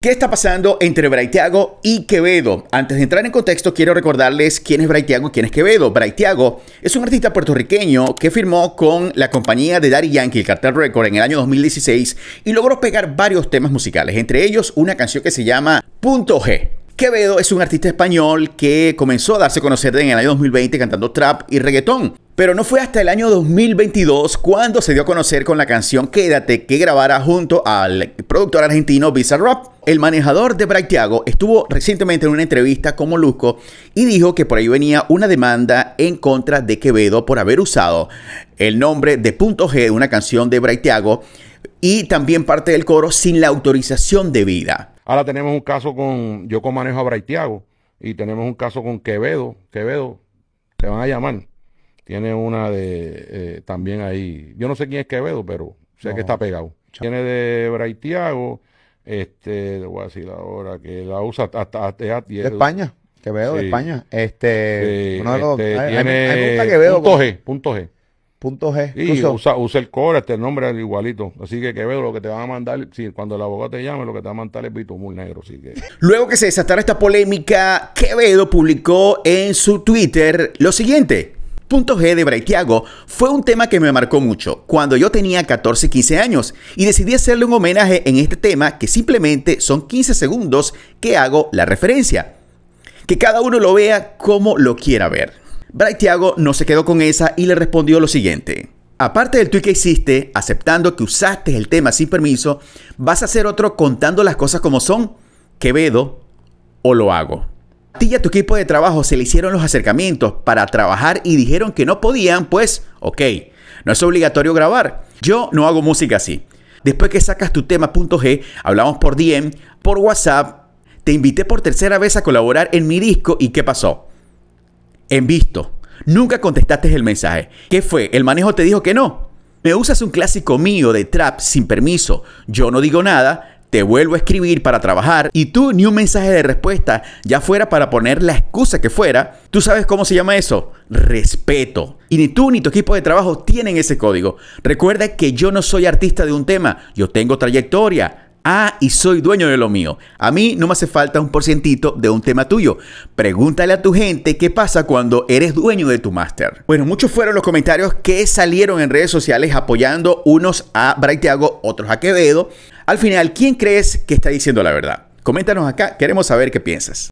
¿Qué está pasando entre Tiago y Quevedo? Antes de entrar en contexto, quiero recordarles quién es Braithiago y quién es Quevedo. Tiago es un artista puertorriqueño que firmó con la compañía de Daddy Yankee, Cartel Record, en el año 2016 y logró pegar varios temas musicales, entre ellos una canción que se llama Punto G. Quevedo es un artista español que comenzó a darse a conocer en el año 2020 cantando trap y reggaetón. Pero no fue hasta el año 2022 cuando se dio a conocer con la canción Quédate que grabara junto al productor argentino Bizarrap. El manejador de Braiteago estuvo recientemente en una entrevista con Molusco y dijo que por ahí venía una demanda en contra de Quevedo por haber usado el nombre de Punto G, una canción de Braiteago, y también parte del coro sin la autorización debida. Ahora tenemos un caso con yo con manejo a Braiteago y tenemos un caso con Quevedo, Quevedo, te van a llamar tiene una de eh, también ahí. Yo no sé quién es Quevedo, pero sé que está pegado. Tiene de Braitiago... este, voy a decir ahora, que la usa hasta, hasta, de España. Quevedo de España. Este, tiene, punto, G, punto G, punto G. usa, usa, el core, este nombre igualito. Así que Quevedo lo que te van a mandar, sí, cuando el abogado te llame, lo que te va a mandar es muy negro. Así que. Luego que se desatara esta polémica, Quevedo publicó en su Twitter lo siguiente. Punto G de Braithiago fue un tema que me marcó mucho cuando yo tenía 14, 15 años y decidí hacerle un homenaje en este tema que simplemente son 15 segundos que hago la referencia. Que cada uno lo vea como lo quiera ver. Braithiago no se quedó con esa y le respondió lo siguiente. Aparte del tweet que hiciste, aceptando que usaste el tema sin permiso, ¿vas a hacer otro contando las cosas como son? vedo o lo hago ti y a tu equipo de trabajo se le hicieron los acercamientos para trabajar y dijeron que no podían, pues, ok, no es obligatorio grabar. Yo no hago música así. Después que sacas tu tema .g, hablamos por DM, por WhatsApp, te invité por tercera vez a colaborar en mi disco y ¿qué pasó? En visto. Nunca contestaste el mensaje. ¿Qué fue? ¿El manejo te dijo que no? Me usas un clásico mío de trap sin permiso. Yo no digo nada, te vuelvo a escribir para trabajar y tú ni un mensaje de respuesta, ya fuera para poner la excusa que fuera, tú sabes cómo se llama eso, respeto. Y ni tú ni tu equipo de trabajo tienen ese código. Recuerda que yo no soy artista de un tema, yo tengo trayectoria, Ah, y soy dueño de lo mío. A mí no me hace falta un porcientito de un tema tuyo. Pregúntale a tu gente qué pasa cuando eres dueño de tu máster. Bueno, muchos fueron los comentarios que salieron en redes sociales apoyando unos a Braiteago, otros a Quevedo. Al final, ¿quién crees que está diciendo la verdad? Coméntanos acá, queremos saber qué piensas.